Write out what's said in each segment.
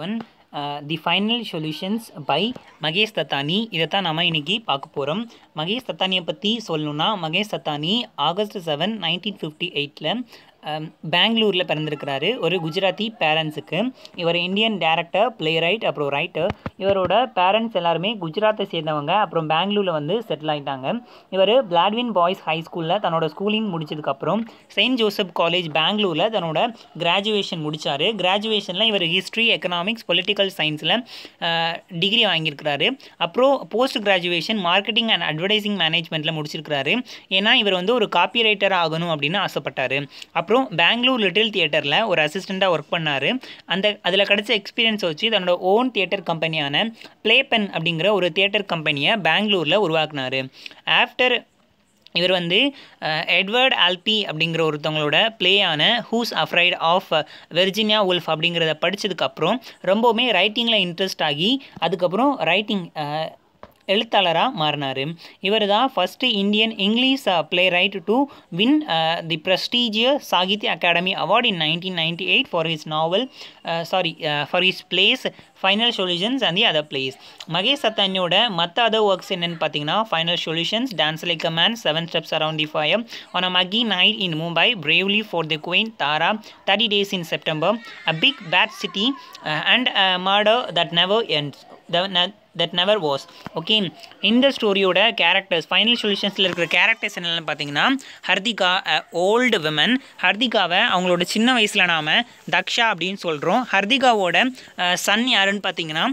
One the final solutions by Mahesh Dattani இதை தான் நம்ம இன்றைக்கி பார்க்க போகிறோம் மகேஷ் தத்தானியை பற்றி சொல்லணுன்னா Mahesh Dattani August seven nineteen fifty எயிட்டில் பெங்களூரில் பிறந்திருக்கிறாரு ஒரு குஜராத்தி பேரண்ட்ஸுக்கு இவர் இந்தியன் டேரக்டர் பிளே ரைட் அப்புறம் ரைட்டர் இவரோட பேரண்ட்ஸ் எல்லாருமே குஜராத்தை சேர்ந்தவங்க அப்புறம் பெங்களூரில் வந்து செட்டில் ஆகிட்டாங்க இவர் பிளாட்வின் பாய்ஸ் ஹை ஸ்கூலில் தன்னோட ஸ்கூலிங் முடிச்சதுக்கப்புறம் செயின்ட் ஜோசப் காலேஜ் பெங்களூரில் தன்னோட கிராஜுவேஷன் முடித்தார் கிராஜுவேஷனில் இவர் ஹிஸ்ட்ரி எக்கனாமிக்ஸ் பொலிட்டிக்கல் சயின்ஸில் டிகிரி வாங்கியிருக்கிறாரு அப்புறம் post graduation marketing and advertising மேனேஜ்மெண்ட்டில் முடிச்சிருக்கிறாரு ஏன்னா இவர் வந்து ஒரு காப்பி ரைட்டர் ஆகணும் அப்படின்னு ஆசைப்பட்டார் அப்புறம் அதுக்கப்புறம் பெங்களூர் லிட்டில் தியேட்டரில் ஒரு அசிஸ்டண்ட்டாக ஒர்க் பண்ணார் அந்த அதில் கிடச்ச எக்ஸ்பீரியன்ஸ் வச்சு தன்னோட ஓன் தியேட்டர் கம்பெனியான பிளேபென் அப்படிங்கிற ஒரு தியேட்டர் கம்பெனியை பெங்களூரில் உருவாக்குனார் ஆஃப்டர் இவர் வந்து எட்வர்ட் ஆல்பி அப்படிங்கிற ஒருத்தவங்களோட பிளேயான who's afraid of Virginia Woolf அப்படிங்கிறத படித்ததுக்கப்புறம் ரொம்பவுமே ரைட்டிங்கில் இன்ட்ரெஸ்ட் ஆகி அதுக்கப்புறம் ரைட்டிங் எழுத்தாளராக மாறினார் இவர் தான் first Indian English playwright to win the prestigious Sahitya Akademi award in nineteen ninety eight for his novel sorry for his plays final solutions and the other plays Mahesh சத்தானியோட மற்ற அதர் ஒர்க்ஸ் என்னென்னு பார்த்தீங்கன்னா final solutions dance like a man seven steps around the fire on a muggy night in Mumbai bravely for the queen Tara thirty days in September a big bad city and murder that never ends the that never was okay இந்த ஸ்டோரியோட characters final சொல்யூஷன்ஸில் இருக்கிற characters என்னென்னு பார்த்தீங்கன்னா ஹர்திகா old women ஹர்திகாவை அவங்களோட சின்ன வயசில் நாம் தக்ஷா அப்படின்னு சொல்கிறோம் ஹர்திகாவோட சன் யாருன்னு பார்த்தீங்கன்னா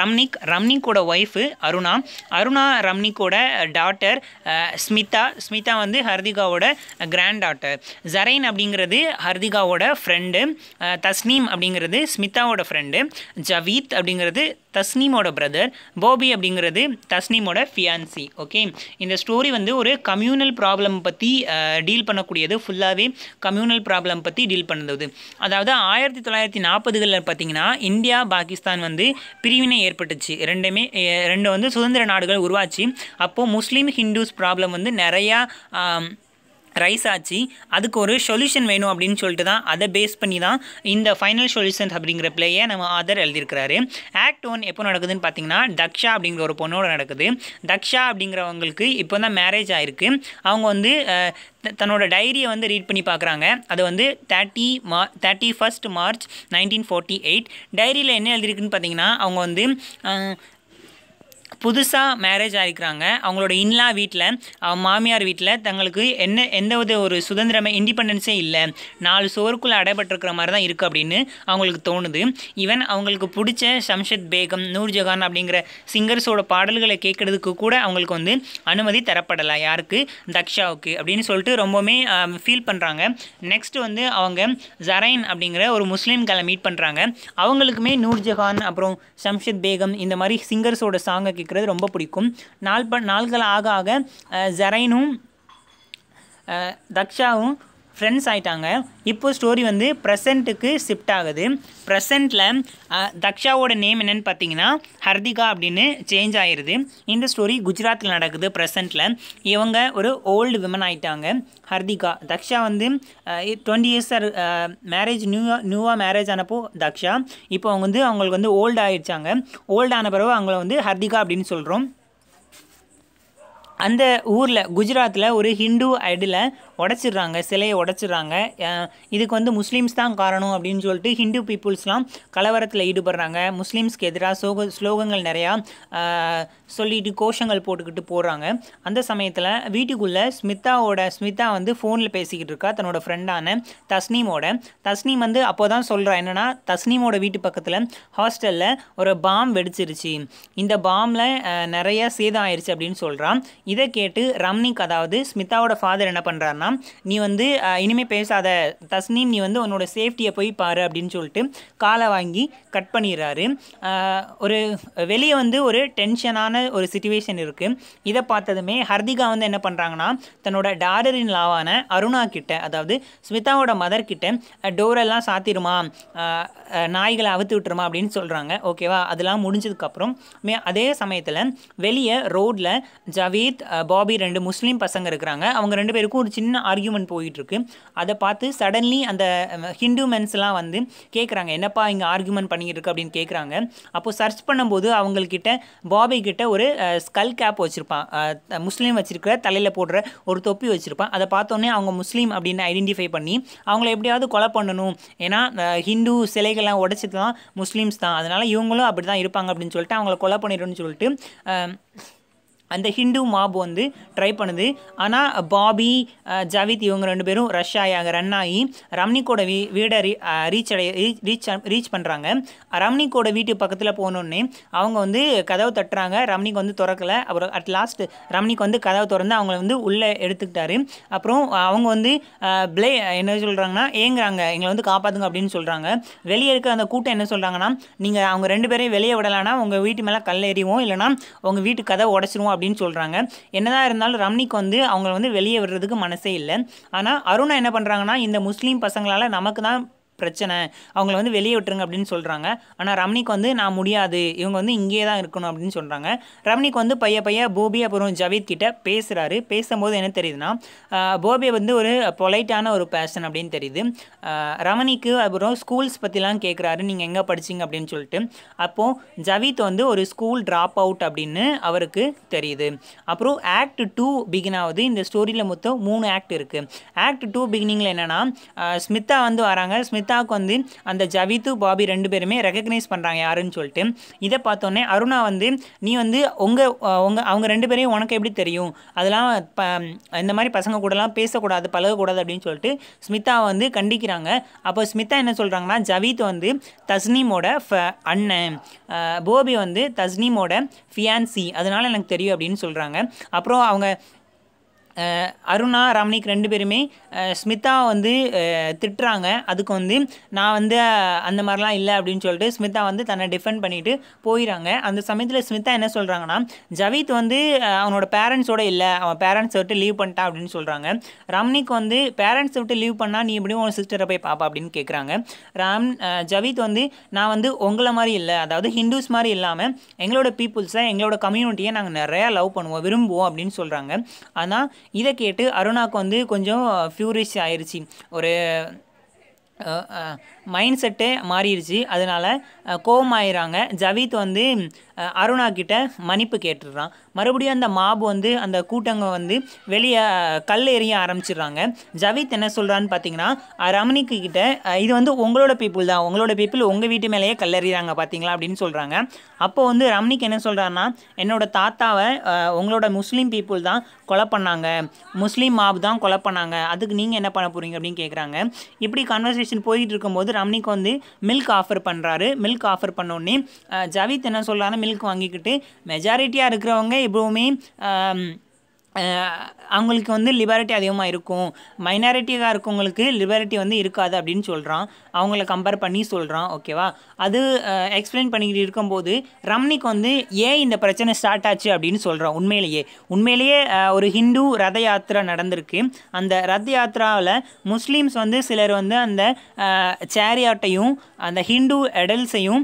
ரம்னிக் ரம்னிக்கோட ஒய்ஃபு அருணா அருணா ரம்னிக்கோட டாட்டர் ஸ்மிதா ஸ்மிதா வந்து ஹர்திகாவோட கிராண்ட் டாட்டர் ஜரைன் அப்படிங்கிறது ஹர்திகாவோட ஃப்ரெண்டு தஸ்னீம் அப்படிங்கிறது ஸ்மிதாவோட ஃப்ரெண்டு ஜவீத் அப்படிங்கிறது தஸ்னீமோட பிரதர் போபி அப்படிங்கிறது தஸ்னீமோட ஃபியான்சி ஓகே இந்த ஸ்டோரி வந்து ஒரு கம்யூனல் ப்ராப்ளம் பற்றி டீல் பண்ணக்கூடியது ஃபுல்லாகவே கம்யூனல் ப்ராப்ளம் பற்றி டீல் பண்ணுது அதாவது ஆயிரத்தி தொள்ளாயிரத்தி நாற்பதுகளில் பார்த்தீங்கன்னா இந்தியா பாகிஸ்தான் வந்து பிரிவினை ஏற்பட்டுச்சு ரெண்டுமே ரெண்டு வந்து சுதந்திர நாடுகள் உருவாச்சு அப்போது முஸ்லீம் ஹிந்துஸ் ப்ராப்ளம் வந்து நிறையா ரைஸ் ஆச்சு அதுக்கு ஒரு சொல்யூஷன் வேணும் அப்படின்னு சொல்லிட்டு தான் அதை பேஸ் பண்ணி தான் இந்த ஃபைனல் சொல்யூஷன்ஸ் அப்படிங்கிற பிளேயை நம்ம ஆதர் எழுதியிருக்கிறாரு ஆக்ட் ஒன் எப்போ நடக்குதுன்னு பார்த்தீங்கன்னா தக்ஷா அப்படிங்கிற ஒரு பொண்ணோட நடக்குது தக்ஷா அப்படிங்கிறவங்களுக்கு இப்போ தான் மேரேஜ் ஆகிருக்கு அவங்க வந்து தன்னோட டைரியை வந்து ரீட் பண்ணி பார்க்குறாங்க அது வந்து தேர்ட்டி மா thirty first March nineteen forty eight டைரியில் என்ன எழுதியிருக்குன்னு பார்த்தீங்கன்னா அவங்க வந்து புதுசாக மேரேஜ் ஆகிருக்கிறாங்க அவங்களோட இன்லா வீட்டில் அவங்க மாமியார் வீட்டில் தங்களுக்கு என்ன எந்த வித ஒரு சுதந்திரமே இண்டிபெண்டன்ஸே இல்லை நாலு சுவருக்குள்ளே அடைபட்டிருக்கிற மாதிரி தான் இருக்குது அப்படின்னு அவங்களுக்கு தோணுது ஈவன் அவங்களுக்கு பிடிச்ச ஷம்ஷத் பேகம் நூர்ஜஹான் அப்படிங்கிற சிங்கர்ஸோட பாடல்களை கேட்குறதுக்கு கூட அவங்களுக்கு வந்து அனுமதி தரப்படலை யாருக்கு தக்ஷாவுக்கு அப்படின்னு சொல்லிட்டு ரொம்பவுமே ஃபீல் பண்ணுறாங்க நெக்ஸ்ட் வந்து அவங்க ஜரைன் அப்படிங்கிற ஒரு முஸ்லீம்களை மீட் பண்ணுறாங்க அவங்களுக்குமே நூர்ஜஹான் அப்புறம் ஷம்ஷத் பேகம் இந்த மாதிரி சிங்கர்ஸோட சாங்கை இருக்கிறது ரொம்ப பிடிக்கும் நாள் ப நாள்கள் ஆக ஆக ஜரைனும் தக்ஷாவும் ஃப்ரெண்ட்ஸ் ஆகிட்டாங்க இப்போ ஸ்டோரி வந்து ப்ரெசண்ட்டுக்கு ஷிஃப்ட் ஆகுது ப்ரெசண்ட்டில் தக்ஷாவோட நேம் என்னென்னு பார்த்தீங்கன்னா ஹர்திகா அப்படின்னு சேஞ்ச் ஆயிடுது இந்த ஸ்டோரி குஜராத்தில் நடக்குது ப்ரெசண்ட்டில் இவங்க ஒரு ஓல்டு விமன் ஆகிட்டாங்க ஹர்திகா தக்ஷா வந்து டுவெண்ட்டி இயர்ஸ் மேரேஜ் நியூவா நியூவாக மேரேஜ் ஆனப்போ தக்ஷா இப்போ அவங்க வந்து அவங்களுக்கு வந்து ஓல்டு ஆகிடுச்சாங்க ஓல்டு ஆன பிறகு அவங்கள வந்து ஹர்திகா அப்படின்னு சொல்கிறோம் அந்த ஊரில் குஜராத்தில் ஒரு ஹிந்து ஐடில் உடச்சிடுறாங்க சிலையை உடச்சிடுறாங்க இதுக்கு வந்து முஸ்லீம்ஸ் தான் காரணம் அப்படின்னு சொல்லிட்டு ஹிந்து பீப்புள்ஸ்லாம் கலவரத்தில் ஈடுபடுறாங்க முஸ்லீம்ஸ்க்கு எதிராக சோக ஸ்லோகங்கள் நிறையா சொல்லிட்டு கோஷங்கள் போட்டுக்கிட்டு போடுறாங்க அந்த சமயத்தில் வீட்டுக்குள்ளே ஸ்மிதாவோட ஸ்மிதா வந்து ஃபோனில் பேசிக்கிட்டு இருக்கா தன்னோட ஃப்ரெண்டான தஸ்னீமோட தஸ்னீம் வந்து அப்போ தான் சொல்கிறா என்னென்னா தஸ்னீமோட வீட்டு பக்கத்தில் ஹாஸ்டலில் ஒரு பாம் வெடிச்சிருச்சு இந்த பாமில் நிறைய சேதம் ஆயிடுச்சு அப்படின்னு சொல்கிறான் இதை கேட்டு ரம்னிக் அதாவது ஸ்மிதாவோட ஃபாதர் என்ன பண்ணுறாருன்னா சொன்னான்னா நீ வந்து இனிமேல் பேசாத தஸ்னீம் நீ வந்து உன்னோட சேஃப்டியை போய் பாரு அப்படின்னு சொல்லிட்டு காலை வாங்கி கட் பண்ணிடுறாரு ஒரு வெளியே வந்து ஒரு டென்ஷனான ஒரு சுச்சுவேஷன் இருக்குது இதை பார்த்ததுமே ஹர்திகா வந்து என்ன பண்ணுறாங்கன்னா தன்னோட டாரரின் லாவான அருணா கிட்ட அதாவது ஸ்மிதாவோட மதர் கிட்ட டோரெல்லாம் சாத்திருமா நாய்களை அவுத்து விட்டுருமா அப்படின்னு சொல்கிறாங்க ஓகேவா அதெல்லாம் முடிஞ்சதுக்கப்புறம் மே அதே சமயத்தில் வெளியே ரோட்டில் ஜவீத் பாபி ரெண்டு முஸ்லீம் பசங்க இருக்கிறாங்க அவங்க ரெண்டு பேருக்கும் ஒரு சின்ன சின்ன ஆர்கியூமெண்ட் போயிட்டுருக்கு அதை பார்த்து சடன்லி அந்த ஹிந்து மென்ஸ்லாம் வந்து கேட்குறாங்க என்னப்பா இங்கே ஆர்கியூமெண்ட் பண்ணிக்கிட்டு இருக்கு அப்படின்னு கேட்குறாங்க அப்போ சர்ச் பண்ணும்போது அவங்கக்கிட்ட பாபி கிட்ட ஒரு ஸ்கல் கேப் வச்சுருப்பான் முஸ்லீம் வச்சுருக்கிற தலையில் போடுற ஒரு தொப்பி வச்சுருப்பான் அதை பார்த்தோன்னே அவங்க முஸ்லீம் அப்படின்னு ஐடென்டிஃபை பண்ணி அவங்கள எப்படியாவது கொலை பண்ணணும் ஏன்னா ஹிந்து சிலைகள்லாம் உடச்சிட்டு தான் முஸ்லீம்ஸ் தான் அதனால் இவங்களும் அப்படி தான் இருப்பாங்க அப்படின்னு சொல்லிட்டு அவங்கள கொலை பண்ணிடணும்னு சொல்லிட்டு அந்த ஹிந்து மாப் வந்து ட்ரை பண்ணுது ஆனால் பாபி ஜாவித் இவங்க ரெண்டு பேரும் ரஷ் அங்கே ரன் ஆகி ரம்னிக்கோட வீ வீடை ரீ ரீச் அடைய ரீச் ரீச் பண்ணுறாங்க ரம்னிக்கோட வீட்டு பக்கத்தில் போனோடனே அவங்க வந்து கதவு தட்டுறாங்க ரம்னிக்கு வந்து திறக்கலை அப்புறம் அட் லாஸ்ட் ரம்னிக்கு வந்து கதவை திறந்து அவங்கள வந்து உள்ளே எடுத்துக்கிட்டாரு அப்புறம் அவங்க வந்து பிளே என்ன சொல்கிறாங்கன்னா ஏங்குறாங்க எங்களை வந்து காப்பாற்றுங்க அப்படின்னு சொல்கிறாங்க வெளியே இருக்க அந்த கூட்டம் என்ன சொல்கிறாங்கன்னா நீங்கள் அவங்க ரெண்டு பேரையும் வெளியே விடலான்னா உங்கள் வீட்டு மேலே கல் எறிவோம் இல்லைனா உங்கள் வீட்டு கதை உடச்சிருவோம் அப்படின்னு சொல்கிறாங்க என்னதான் இருந்தாலும் ரம்னிக்கு வந்து அவங்கள வந்து வெளியே விடுறதுக்கு மனசே இல்லை ஆனால் அருணா என்ன பண்ணுறாங்கன்னா இந்த முஸ்லீம் பசங்களால் நமக்கு தான் பிரச்சனை அவங்கள வந்து வெளியே விட்டுருங்க அப்படின்னு சொல்கிறாங்க ஆனால் ரமணிக்கு வந்து நான் முடியாது இவங்க வந்து இங்கே தான் இருக்கணும் அப்படின்னு சொல்கிறாங்க ரமணிக்கு வந்து பைய பைய போபி அப்புறம் ஜவீத் கிட்ட பேசுகிறாரு பேசும்போது என்ன தெரியுதுன்னா போபி வந்து ஒரு பொலைட்டான ஒரு பேஷன் அப்படின்னு தெரியுது ரமணிக்கு அப்புறம் ஸ்கூல்ஸ் பற்றிலாம் கேட்குறாரு நீங்கள் எங்கே படிச்சிங்க அப்படின்னு சொல்லிட்டு அப்போது ஜவீத் வந்து ஒரு ஸ்கூல் ட்ராப் அவுட் அப்படின்னு அவருக்கு தெரியுது அப்புறம் ஆக்ட் டூ பிகின் ஆகுது இந்த ஸ்டோரியில் மொத்தம் மூணு ஆக்ட் இருக்குது ஆக்ட் டூ பிகினிங்கில் என்னென்னா ஸ்மித்தா வந்து வராங்க ஸ்மித் அனிதாவுக்கு வந்து அந்த ஜவித்து பாபி ரெண்டு பேருமே ரெகக்னைஸ் பண்ணுறாங்க யாருன்னு சொல்லிட்டு இதை பார்த்தோன்னே அருணா வந்து நீ வந்து உங்கள் உங்கள் அவங்க ரெண்டு பேரையும் உனக்கு எப்படி தெரியும் அதெல்லாம் ப இந்த மாதிரி பசங்க கூடலாம் பேசக்கூடாது பழகக்கூடாது அப்படின்னு சொல்லிட்டு ஸ்மிதாவை வந்து கண்டிக்கிறாங்க அப்போ ஸ்மிதா என்ன சொல்கிறாங்கன்னா ஜவித் வந்து தஸ்னீமோட ஃப அண்ணன் போபி வந்து தஸ்னீமோட ஃபியான்சி அதனால் எனக்கு தெரியும் அப்படின்னு சொல்கிறாங்க அப்புறம் அவங்க அருணா ரமணிக் ரெண்டு பேருமே ஸ்மிதா வந்து திட்டுறாங்க அதுக்கு வந்து நான் வந்து அந்த மாதிரிலாம் இல்லை அப்படின்னு சொல்லிட்டு ஸ்மிதா வந்து தன்னை டிஃபெண்ட் பண்ணிட்டு போயிடறாங்க அந்த சமயத்தில் ஸ்மிதா என்ன சொல்கிறாங்கன்னா ஜவீத் வந்து அவனோட பேரண்ட்ஸோட இல்லை அவன் பேரண்ட்ஸ் விட்டு லீவ் பண்ணிட்டான் அப்படின்னு சொல்கிறாங்க ரமணிக்கு வந்து பேரண்ட்ஸ் விட்டு லீவ் பண்ணால் நீ எப்படியும் உன் சிஸ்டரை போய் பாப்பா அப்படின்னு கேட்குறாங்க ராம் ஜவீத் வந்து நான் வந்து உங்களை மாதிரி இல்லை அதாவது ஹிந்துஸ் மாதிரி இல்லாமல் எங்களோட பீப்புள்ஸை எங்களோட கம்யூனிட்டியை நாங்கள் நிறையா லவ் பண்ணுவோம் விரும்புவோம் அப்படின்னு சொல்கிறாங்க ஆனால் இதை கேட்டு அருணாவுக்கு வந்து கொஞ்சம் ஃபியூரிஷ் ஆயிடுச்சு ஒரு மைண்ட் செட்டே மாறிடுச்சு அதனால் ஆயிடுறாங்க ஜவீத் வந்து அருணா கிட்ட மன்னிப்பு கேட்டுடுறான் மறுபடியும் அந்த மாபு வந்து அந்த கூட்டங்க வந்து வெளியே கல் எறிய ஆரம்பிச்சிடுறாங்க ஜவீத் என்ன சொல்கிறான்னு பார்த்தீங்கன்னா ரமணிக்கு கிட்ட இது வந்து உங்களோட பீப்புள் தான் உங்களோட பீப்புள் உங்கள் வீட்டு மேலேயே எறிகிறாங்க பார்த்தீங்களா அப்படின்னு சொல்கிறாங்க அப்போ வந்து ரமணிக்கு என்ன சொல்கிறாருன்னா என்னோடய தாத்தாவை உங்களோட முஸ்லீம் பீப்புள் தான் கொலை பண்ணாங்க முஸ்லீம் மாபு தான் கொலை பண்ணாங்க அதுக்கு நீங்கள் என்ன பண்ண போகிறீங்க அப்படின்னு கேட்குறாங்க இப்படி கன்வர்சேஷன் கான்வர்சேஷன் போயிட்டு இருக்கும்போது ரம்னிக்கு வந்து மில்க் ஆஃபர் பண்ணுறாரு மில்க் ஆஃபர் பண்ணோடனே ஜவித் என்ன சொல்கிறாங்க மில்க் வாங்கிக்கிட்டு மெஜாரிட்டியாக இருக்கிறவங்க எப்பவுமே அவங்களுக்கு வந்து லிபரிட்டி அதிகமாக இருக்கும் மைனாரிட்டியாக இருக்கவங்களுக்கு லிபரிட்டி வந்து இருக்காது அப்படின்னு சொல்கிறான் அவங்கள கம்பேர் பண்ணி சொல்கிறான் ஓகேவா அது எக்ஸ்பிளைன் பண்ணிக்கிட்டு இருக்கும்போது ரம்னிக்கு வந்து ஏன் இந்த பிரச்சனை ஸ்டார்ட் ஆச்சு அப்படின்னு சொல்கிறான் உண்மையிலேயே உண்மையிலேயே ஒரு ஹிந்து ரத யாத்திரை நடந்திருக்கு அந்த ரத யாத்திராவில் முஸ்லீம்ஸ் வந்து சிலர் வந்து அந்த சேரியாட்டையும் அந்த ஹிந்து எடல்ஸையும்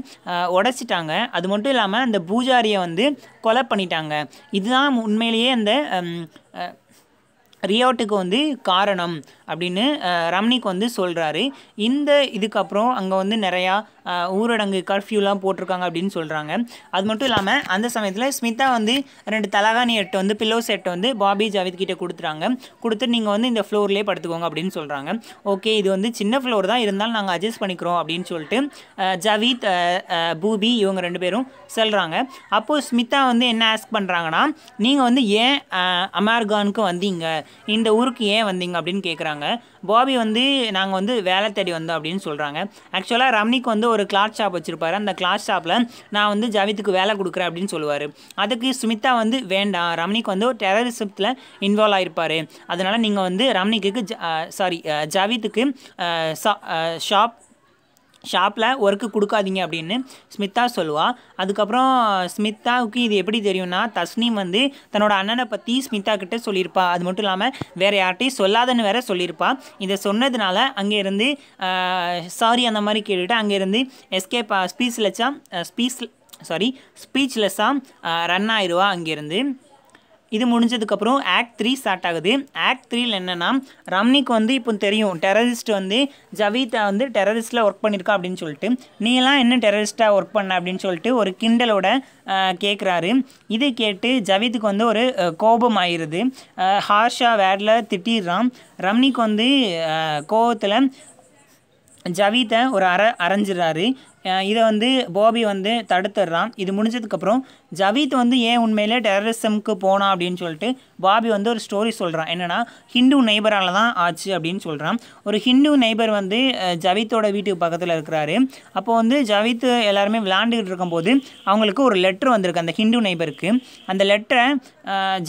உடச்சிட்டாங்க அது மட்டும் இல்லாமல் அந்த பூஜாரியை வந்து கொலை பண்ணிட்டாங்க இதுதான் உண்மையிலேயே அந்த ரியோட்டுக்கு வந்து காரணம் அப்படின்னு ரம்னிக் வந்து சொல்கிறாரு இந்த இதுக்கப்புறம் அங்கே வந்து நிறையா ஊரடங்கு கர்ஃப்யூலாம் போட்டிருக்காங்க அப்படின்னு சொல்கிறாங்க அது மட்டும் இல்லாமல் அந்த சமயத்தில் ஸ்மிதா வந்து ரெண்டு தலகாணி எட்டை வந்து பில்லோ செட்டை வந்து பாபி ஜாவித் கிட்டே கொடுத்துறாங்க கொடுத்துட்டு நீங்கள் வந்து இந்த ஃப்ளோர்லேயே படுத்துக்கோங்க அப்படின்னு சொல்கிறாங்க ஓகே இது வந்து சின்ன ஃப்ளோர் தான் இருந்தாலும் நாங்கள் அட்ஜஸ்ட் பண்ணிக்கிறோம் அப்படின்னு சொல்லிட்டு ஜவித் பூபி இவங்க ரெண்டு பேரும் செல்கிறாங்க அப்போது ஸ்மிதா வந்து என்ன ஆஸ்க் பண்ணுறாங்கன்னா நீங்கள் வந்து ஏன் அமேர்கானுக்கு வந்தீங்க இந்த ஊருக்கு ஏன் வந்தீங்க அப்படின்னு கேட்குறாங்க சொல்கிறாங்க பாபி வந்து நாங்கள் வந்து வேலை தேடி வந்தோம் அப்படின்னு சொல்கிறாங்க ஆக்சுவலாக ரம்னிக்கு வந்து ஒரு கிளாத் ஷாப் வச்சுருப்பாரு அந்த கிளாத் ஷாப்பில் நான் வந்து ஜவித்துக்கு வேலை கொடுக்குறேன் அப்படின்னு சொல்லுவார் அதுக்கு ஸ்மிதா வந்து வேண்டாம் ரம்னிக்கு வந்து ஒரு டெரரிசத்தில் இன்வால்வ் ஆகிருப்பார் அதனால் நீங்கள் வந்து ரம்னிக்கு சாரி ஜவித்துக்கு ஷாப் ஷாப்பில் ஒர்க்கு கொடுக்காதீங்க அப்படின்னு ஸ்மித்தா சொல்லுவாள் அதுக்கப்புறம் ஸ்மித்தாவுக்கு இது எப்படி தெரியும்னா தஸ்னீம் வந்து தன்னோட அண்ணனை பற்றி ஸ்மிதா கிட்டே சொல்லியிருப்பா அது மட்டும் இல்லாமல் வேறு யார்கிட்டையும் சொல்லாதன்னு வேற சொல்லியிருப்பா இதை சொன்னதுனால அங்கேருந்து சாரி அந்த மாதிரி கேட்டுட்டு அங்கேருந்து எஸ்கேப் ஸ்பீச்லெஸ்ஸாக ஸ்பீச் சாரி ஸ்பீச்லெஸ்ஸாக ரன் ஆயிடுவா அங்கேருந்து இது முடிஞ்சதுக்கப்புறம் ஆக்ட் த்ரீ ஸ்டார்ட் ஆகுது ஆக்ட் த்ரீயில் என்னென்னா ரம்னிக்கு வந்து இப்போ தெரியும் டெரரிஸ்ட் வந்து ஜவீத்தை வந்து டெரரிஸ்ட்டில் ஒர்க் பண்ணியிருக்கா அப்படின்னு சொல்லிட்டு நீலாம் என்ன டெரரிஸ்ட்டாக ஒர்க் பண்ண அப்படின்னு சொல்லிட்டு ஒரு கிண்டலோட கேட்குறாரு இதை கேட்டு ஜவீத்துக்கு வந்து ஒரு கோபம் ஆயிடுது ஹார்ஷா வேர்டில் திட்டிடுறான் ரம்னிக்கு வந்து கோபத்தில் ஜவீத்தை ஒரு அர அரைஞ்சிடறாரு இதை வந்து போபி வந்து தடுத்துடுறான் இது முடிஞ்சதுக்கப்புறம் ஜவீத் வந்து ஏன் உண்மையிலே டெரரிசம்க்கு போனா அப்படின்னு சொல்லிட்டு பாபி வந்து ஒரு ஸ்டோரி சொல்கிறான் என்னென்னா ஹிந்து நெய்பரால் தான் ஆச்சு அப்படின்னு சொல்கிறான் ஒரு ஹிந்து நெய்பர் வந்து ஜவீத்தோட வீட்டுக்கு பக்கத்தில் இருக்கிறாரு அப்போ வந்து ஜவீத் எல்லாருமே விளாண்டுக்கிட்டு இருக்கும்போது அவங்களுக்கு ஒரு லெட்ரு வந்திருக்கு அந்த ஹிந்து நெய்பருக்கு அந்த லெட்டரை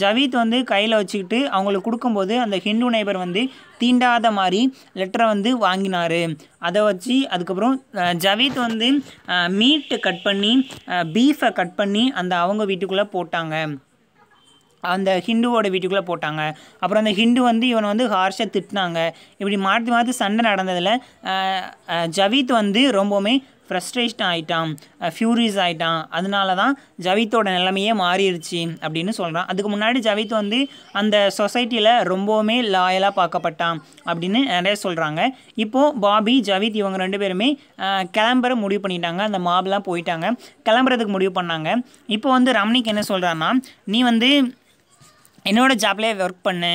ஜவீத் வந்து கையில் வச்சுக்கிட்டு அவங்களுக்கு கொடுக்கும்போது அந்த ஹிந்து நெய்பர் வந்து தீண்டாத மாதிரி லெட்டரை வந்து வாங்கினார் அதை வச்சு அதுக்கப்புறம் ஜவீத் வந்து மீட்டு கட் பண்ணி பீஃபை கட் பண்ணி அந்த அந்த அவங்க வீட்டுக்குள்ளே போட்டாங்க அந்த ஹிந்துவோட வீட்டுக்குள்ளே போட்டாங்க அப்புறம் அந்த ஹிந்து வந்து இவனை வந்து ஹார்ஷாக திட்டினாங்க இப்படி மாற்றி மாற்றி சண்டை நடந்ததில் ஜவீத் வந்து ரொம்பவுமே ஃப்ரஸ்ட்ரேஷன் ஆகிட்டான் ஃப்யூரிஸ் ஆகிட்டான் அதனால தான் ஜவித்தோட நிலைமையே மாறிடுச்சு அப்படின்னு சொல்கிறான் அதுக்கு முன்னாடி ஜவித் வந்து அந்த சொசைட்டியில் ரொம்பவுமே லாயலாக பார்க்கப்பட்டான் அப்படின்னு நிறைய சொல்கிறாங்க இப்போது பாபி ஜவித் இவங்க ரெண்டு பேருமே கிளம்புற முடிவு பண்ணிட்டாங்க அந்த மாப்லாம் போயிட்டாங்க கிளம்புறதுக்கு முடிவு பண்ணாங்க இப்போ வந்து ரமணிக்கு என்ன சொல்கிறான்னா நீ வந்து என்னோடய ஜாப்லேயே ஒர்க் பண்ணு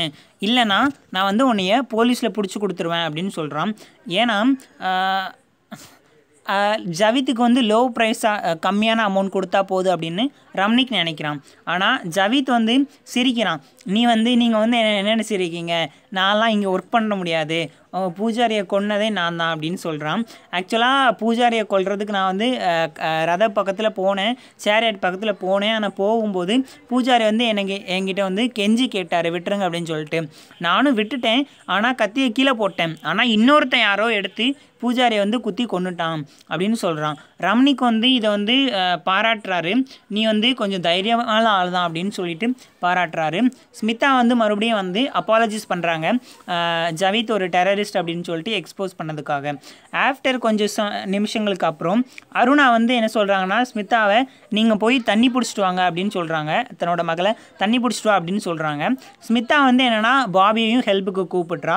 இல்லைனா நான் வந்து உன்னைய போலீஸில் பிடிச்சி கொடுத்துருவேன் அப்படின்னு சொல்கிறான் ஏன்னா ஜவித்துக்கு வந்து லோ ப்ரைஸாக கம்மியான அமௌண்ட் கொடுத்தா போதும் அப்படின்னு ரம்னிக் நினைக்கிறான் ஆனால் ஜவித் வந்து சிரிக்கிறான் நீ வந்து நீங்கள் வந்து என்ன என்ன சிரிக்கீங்க நான்லாம் இங்கே ஒர்க் பண்ண முடியாது பூஜாரியை கொன்னதே நான் தான் அப்படின்னு சொல்கிறான் ஆக்சுவலாக பூஜாரியை கொள்றதுக்கு நான் வந்து ரத பக்கத்தில் போனேன் சேரியாட் பக்கத்தில் போனேன் ஆனால் போகும்போது பூஜாரி வந்து எனக்கு என்கிட்ட வந்து கெஞ்சி கேட்டார் விட்டுருங்க அப்படின்னு சொல்லிட்டு நானும் விட்டுட்டேன் ஆனால் கத்தியை கீழே போட்டேன் ஆனால் இன்னொருத்தன் யாரோ எடுத்து பூஜாரியை வந்து குத்தி கொண்டுட்டான் அப்படின்னு சொல்கிறான் ரம்னிக்கு வந்து இதை வந்து பாராட்டுறாரு நீ வந்து கொஞ்சம் தைரியமான ஆள் தான் அப்படின்னு சொல்லிட்டு பாராட்டுறாரு ஸ்மிதா வந்து மறுபடியும் வந்து அப்பாலஜிஸ் பண்ணுறாங்க ஜவித் ஒரு டெரர் டெரரிஸ்ட் அப்படின்னு சொல்லிட்டு எக்ஸ்போஸ் பண்ணதுக்காக ஆஃப்டர் கொஞ்சம் நிமிஷங்களுக்கு அப்புறம் அருணா வந்து என்ன சொல்கிறாங்கன்னா ஸ்மிதாவை நீங்கள் போய் தண்ணி பிடிச்சிட்டு வாங்க அப்படின்னு சொல்கிறாங்க தன்னோட மகளை தண்ணி பிடிச்சிட்டு வா அப்படின்னு சொல்கிறாங்க ஸ்மிதா வந்து என்னென்னா பாபியையும் ஹெல்ப்புக்கு கூப்பிட்றா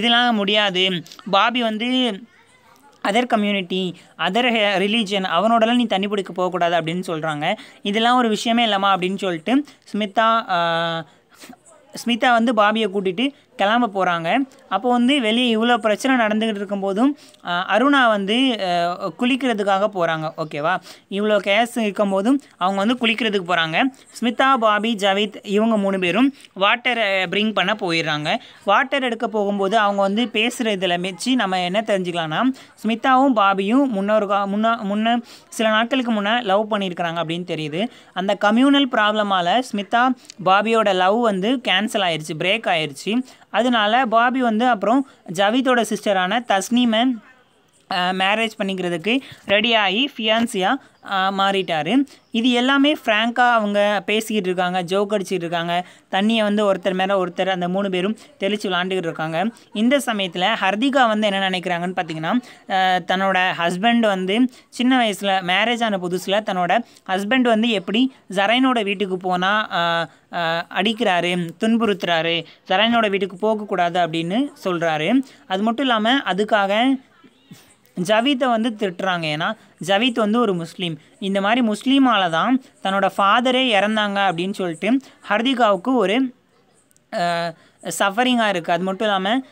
இதெல்லாம் முடியாது பாபி வந்து அதர் கம்யூனிட்டி அதர் ரிலீஜியன் அவனோடலாம் நீ தண்ணி பிடிக்க போகக்கூடாது அப்படின்னு சொல்கிறாங்க இதெல்லாம் ஒரு விஷயமே இல்லாமா அப்படின்னு சொல்லிட்டு ஸ்மிதா ஸ்மிதா வந்து பாபியை கூட்டிகிட்டு கிளம்ப போகிறாங்க அப்போ வந்து வெளியே இவ்வளோ பிரச்சனை நடந்துக்கிட்டு இருக்கும்போதும் அருணா வந்து குளிக்கிறதுக்காக போகிறாங்க ஓகேவா இவ்வளோ கேஸ் இருக்கும்போதும் அவங்க வந்து குளிக்கிறதுக்கு போகிறாங்க ஸ்மிதா பாபி ஜவித் இவங்க மூணு பேரும் வாட்டரை ப்ரிங் பண்ண போயிடுறாங்க வாட்டர் எடுக்க போகும்போது அவங்க வந்து பேசுகிற இதில் மெச்சு நம்ம என்ன தெரிஞ்சுக்கலாம்னா ஸ்மிதாவும் பாபியும் முன்னொரு கா முன்ன முன்ன சில நாட்களுக்கு முன்னே லவ் பண்ணியிருக்கிறாங்க அப்படின்னு தெரியுது அந்த கம்யூனல் ப்ராப்ளமால் ஸ்மிதா பாபியோட லவ் வந்து கேன்சல் ஆயிடுச்சு பிரேக் ஆயிடுச்சு அதனால பாபி வந்து அப்புறம் ஜவித்தோட சிஸ்டரான தஸ்னீமன் மேரேஜ் பண்ணிக்கிறதுக்கு ரெடியாகி ஃபியான்சியாக மாறிட்டார் இது எல்லாமே ஃப்ராங்காக அவங்க பேசிக்கிட்டு இருக்காங்க ஜோக் அடிச்சுட்டு இருக்காங்க தண்ணியை வந்து ஒருத்தர் மேலே ஒருத்தர் அந்த மூணு பேரும் தெளித்து விளாண்டுக்கிட்டு இருக்காங்க இந்த சமயத்தில் ஹர்திகா வந்து என்ன நினைக்கிறாங்கன்னு பார்த்தீங்கன்னா தன்னோட ஹஸ்பண்ட் வந்து சின்ன வயசில் மேரேஜ் ஆன புதுசில் தன்னோட ஹஸ்பண்ட் வந்து எப்படி ஜரைனோட வீட்டுக்கு போனால் அடிக்கிறாரு துன்புறுத்துறாரு ஜரைனோட வீட்டுக்கு போகக்கூடாது அப்படின்னு சொல்கிறாரு அது மட்டும் இல்லாமல் அதுக்காக ஜவீத்தை வந்து திட்டுறாங்க ஏன்னா ஜவீத் வந்து ஒரு முஸ்லீம் இந்த மாதிரி முஸ்லீமால் தான் தன்னோட ஃபாதரே இறந்தாங்க அப்படின்னு சொல்லிட்டு ஹர்திகாவுக்கு ஒரு சஃபரிங்காக இருக்குது அது மட்டும் இல்லாமல்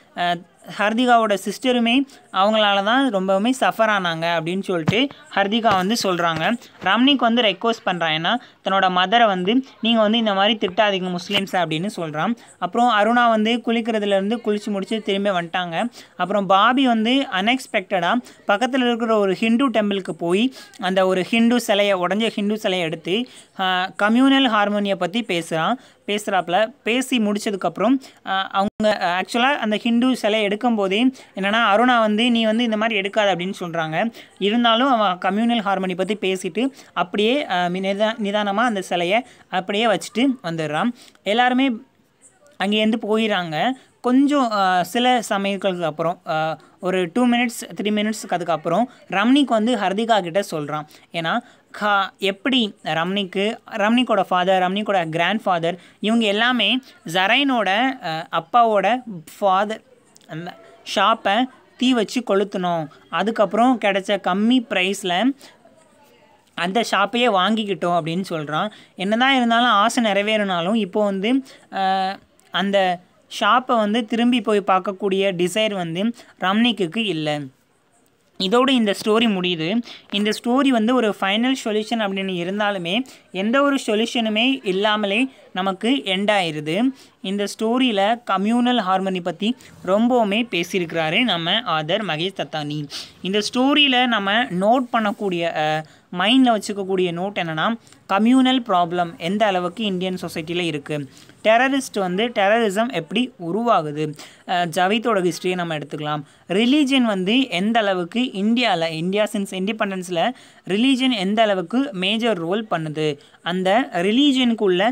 ஹர்திகாவோட சிஸ்டருமே அவங்களால தான் ரொம்பவுமே சஃபர் ஆனாங்க அப்படின்னு சொல்லிட்டு ஹர்திகா வந்து சொல்கிறாங்க ரம்னிக்கு வந்து ரெக்வஸ்ட் பண்ணுறான் ஏன்னா தன்னோட மதரை வந்து நீங்கள் வந்து இந்த மாதிரி திட்டாதீங்க முஸ்லீம்ஸ் அப்படின்னு சொல்கிறான் அப்புறம் அருணா வந்து குளிக்கிறதுலேருந்து குளித்து முடித்து திரும்பி வந்துட்டாங்க அப்புறம் பாபி வந்து அன்எக்ஸ்பெக்டடாக பக்கத்தில் இருக்கிற ஒரு ஹிந்து டெம்பிளுக்கு போய் அந்த ஒரு ஹிந்து சிலையை உடஞ்ச ஹிந்து சிலையை எடுத்து கம்யூனல் ஹார்மோனியை பற்றி பேசுகிறான் பேசுகிறாப்பில் பேசி முடிச்சதுக்கப்புறம் அவங்க ஆக்சுவலாக அந்த ஹிந்து சிலை போதே என்னென்னா அருணா வந்து நீ வந்து இந்த மாதிரி எடுக்காத அப்படின்னு சொல்கிறாங்க இருந்தாலும் அவன் கம்யூனல் ஹார்மோனி பற்றி பேசிட்டு அப்படியே நிதா நிதானமாக அந்த சிலையை அப்படியே வச்சுட்டு வந்துடுறான் எல்லாருமே அங்கேருந்து போயிடறாங்க கொஞ்சம் சில சமயங்களுக்கு அப்புறம் ஒரு டூ மினிட்ஸ் த்ரீ மினிட்ஸ்க்கு அதுக்கப்புறம் ரம்னிக் வந்து ஹர்திகா கிட்ட சொல்கிறான் ஏன்னா கா எப்படி ரம்னிக்கு ரம்னிக்கோட ஃபாதர் ரம்னிக்கோட கிராண்ட் ஃபாதர் இவங்க எல்லாமே ஜரைனோட அப்பாவோட ஃபாதர் அந்த ஷாப்பை தீ வச்சு கொளுத்தணும் அதுக்கப்புறம் கிடைச்ச கம்மி ப்ரைஸில் அந்த ஷாப்பையே வாங்கிக்கிட்டோம் அப்படின்னு சொல்கிறான் என்ன தான் இருந்தாலும் ஆசை நிறைவேறினாலும் இப்போ வந்து அந்த ஷாப்பை வந்து திரும்பி போய் பார்க்கக்கூடிய டிசைர் வந்து ரம்னிக்கு இல்லை இதோடு இந்த ஸ்டோரி முடியுது இந்த ஸ்டோரி வந்து ஒரு ஃபைனல் சொல்யூஷன் அப்படின்னு இருந்தாலுமே எந்த ஒரு சொல்யூஷனுமே இல்லாமலே நமக்கு எண்ட் ஆயிடுது இந்த ஸ்டோரியில் கம்யூனல் ஹார்மனி பற்றி ரொம்பவுமே பேசியிருக்கிறாரு நம்ம ஆதர் மகேஷ் தத்தானி இந்த ஸ்டோரியில் நம்ம நோட் பண்ணக்கூடிய மைண்டில் வச்சுக்கக்கூடிய நோட் என்னென்னா கம்யூனல் ப்ராப்ளம் எந்த அளவுக்கு இந்தியன் சொசைட்டியில் இருக்குது டெரரிஸ்ட் வந்து டெரரிசம் எப்படி உருவாகுது ஜவீத்தோட ஹிஸ்ட்ரியை நம்ம எடுத்துக்கலாம் ரிலீஜியன் வந்து எந்த அளவுக்கு இந்தியாவில் இந்தியா சின்ஸ் இண்டிபெண்டன்ஸில் ரிலீஜியன் எந்த அளவுக்கு மேஜர் ரோல் பண்ணுது அந்த ரிலீஜியனுக்குள்ள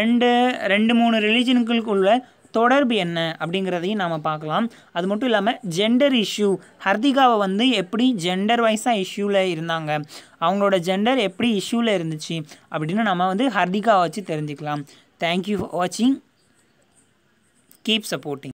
ரெண்டு ரெண்டு மூணு ரிலீஜனுக்குள்ள தொடர்பு என்ன அப்படிங்கிறதையும் நாம் பார்க்கலாம் அது மட்டும் இல்லாமல் ஜெண்டர் இஷ்யூ ஹர்திகாவை வந்து எப்படி ஜெண்டர் வைஸாக இஷ்யூவில் இருந்தாங்க அவங்களோட ஜெண்டர் எப்படி இஷ்யூவில் இருந்துச்சு அப்படின்னு நம்ம வந்து ஹர்திகாவை வச்சு தெரிஞ்சுக்கலாம் Thank you for watching. Keep supporting.